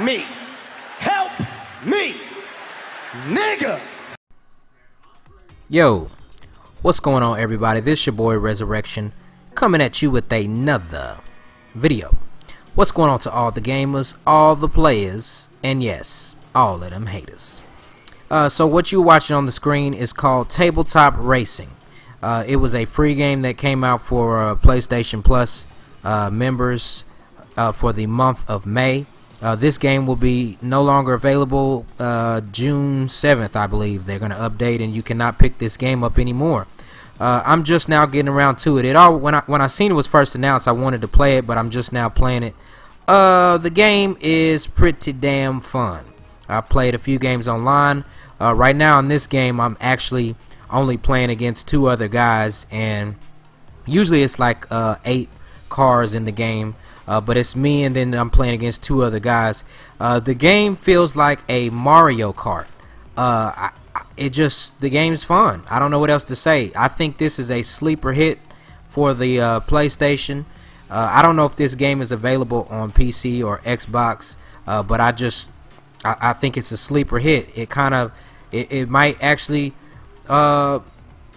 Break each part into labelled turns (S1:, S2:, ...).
S1: me. Help me. Nigga. Yo, what's going on, everybody? This your boy Resurrection coming at you with another video. What's going on to all the gamers, all the players, and yes, all of them haters. Uh, so what you're watching on the screen is called Tabletop Racing. Uh, it was a free game that came out for uh, PlayStation Plus uh, members uh, for the month of May. Uh, this game will be no longer available uh, June 7th, I believe. They're going to update, and you cannot pick this game up anymore. Uh, I'm just now getting around to it. It all when I when I seen it was first announced, I wanted to play it, but I'm just now playing it. Uh, the game is pretty damn fun. I've played a few games online. Uh, right now in this game, I'm actually only playing against two other guys, and usually it's like eight cars in the game. Uh, but it's me and then I'm playing against two other guys. Uh, the game feels like a Mario Kart. Uh, I, it just the game's fun. I don't know what else to say. I think this is a sleeper hit for the uh, PlayStation. Uh, I don't know if this game is available on PC or Xbox, uh, but I just I, I, think it's a sleeper hit. It kind of it, it might actually. I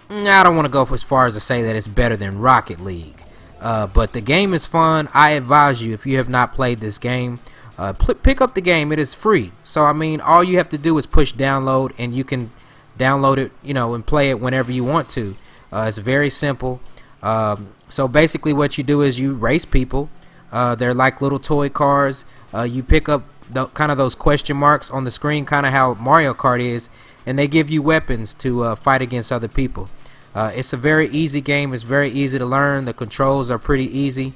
S1: don't want to go as far as to say that it's better than Rocket League uh, but the game is fun. I advise you if you have not played this game, uh, pick up the game. It is free. So I mean, all you have to do is push download, and you can download it, you know, and play it whenever you want to. Uh, it's very simple. Um, so basically, what you do is you race people. Uh, they're like little toy cars. Uh, you pick up the, kind of those question marks on the screen, kind of how Mario Kart is, and they give you weapons to fight against other people. Uh, it's a very easy game. It's very easy to learn. The controls are pretty easy.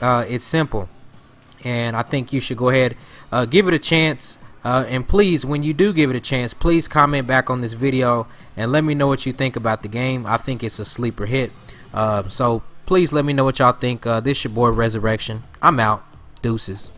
S1: Uh, it's simple. And I think you should go ahead, uh, give it a chance. Uh, and please, when you do give it a chance, please comment back on this video and let me know what you think about the game. I think it's a sleeper hit. Uh, so please let me know what y'all think. Uh, this your boy Resurrection. I'm out. Deuces.